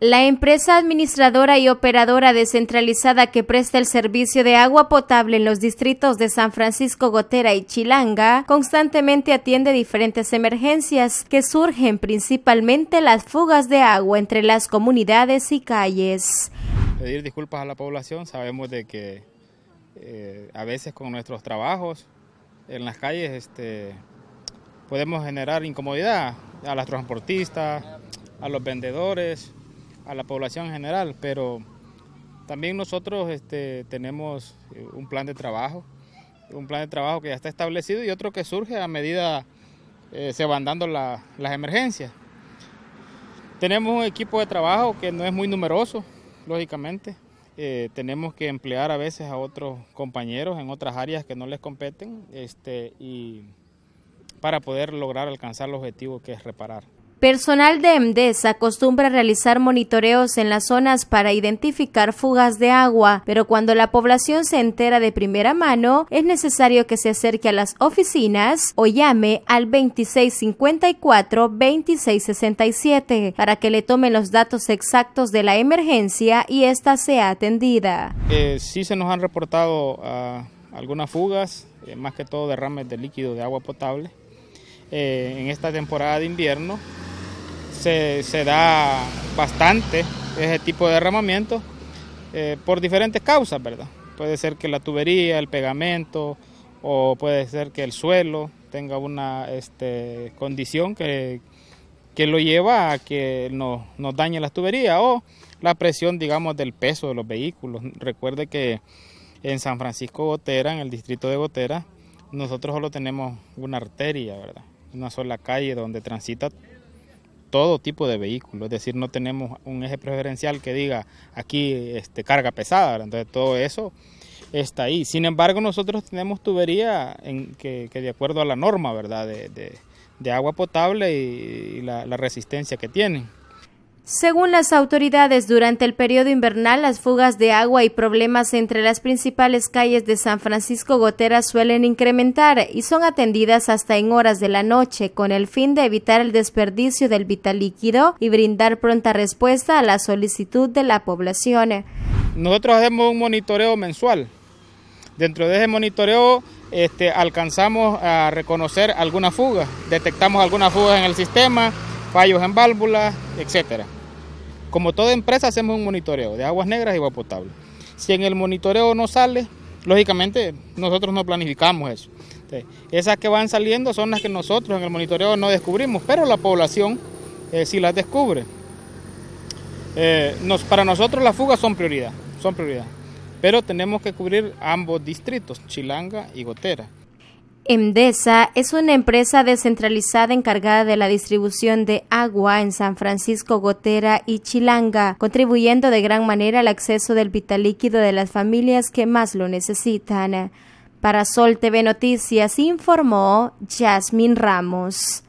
La empresa administradora y operadora descentralizada que presta el servicio de agua potable en los distritos de San Francisco Gotera y Chilanga constantemente atiende diferentes emergencias que surgen principalmente las fugas de agua entre las comunidades y calles. Pedir disculpas a la población, sabemos de que eh, a veces con nuestros trabajos en las calles este, podemos generar incomodidad a los transportistas, a los vendedores, a la población en general, pero también nosotros este, tenemos eh, un plan de trabajo, un plan de trabajo que ya está establecido y otro que surge a medida eh, se van dando las emergencias. Tenemos un equipo de trabajo que no es muy numeroso, lógicamente. Eh, tenemos que emplear a veces a otros compañeros en otras áreas que no les competen este, para poder lograr alcanzar el objetivo que es reparar. Personal de MDES acostumbra realizar monitoreos en las zonas para identificar fugas de agua, pero cuando la población se entera de primera mano, es necesario que se acerque a las oficinas o llame al 2654-2667 para que le tomen los datos exactos de la emergencia y ésta sea atendida. Si eh, sí se nos han reportado ah, algunas fugas, eh, más que todo derrames de líquido de agua potable. Eh, en esta temporada de invierno se, da bastante ese tipo de derramamiento eh, por diferentes causas, ¿verdad? Puede ser que la tubería, el pegamento o puede ser que el suelo tenga una este, condición que, que, lo lleva a que nos, dañe las tuberías o la presión, digamos, del peso de los vehículos. Recuerde que en San Francisco Gotera, en el distrito de Gotera, nosotros solo tenemos una arteria, ¿verdad? Una sola calle donde transita todo tipo de vehículos, es decir, no tenemos un eje preferencial que diga aquí este, carga pesada, entonces todo eso está ahí. Sin embargo, nosotros tenemos tubería en que, de acuerdo a la norma ¿verdad? De, agua potable y, la, la resistencia que tienen. Según las autoridades, durante el periodo invernal las fugas de agua y problemas entre las principales calles de San Francisco Gotera suelen incrementar y son atendidas hasta en horas de la noche con el fin de evitar el desperdicio del vital líquido y brindar pronta respuesta a la solicitud de la población. Nosotros hacemos un monitoreo mensual. Dentro de ese monitoreo este, alcanzamos a reconocer alguna fuga, detectamos algunas fugas en el sistema, fallos en válvulas, etcétera. Como toda empresa hacemos un monitoreo de aguas negras y agua potable. Si en el monitoreo no sale, lógicamente nosotros no planificamos eso. esas que van saliendo son las que nosotros en el monitoreo no descubrimos, pero la población eh, sí las descubre. Eh, nos, para nosotros las fugas son prioridad, son prioridad, pero tenemos que cubrir ambos distritos, Chilanga y Gotera. Endesa es una empresa descentralizada encargada de la distribución de agua en San Francisco, Gotera y Chilanga, contribuyendo de gran manera al acceso del vital líquido de las familias que más lo necesitan. Para Sol TV Noticias informó Jasmine Ramos.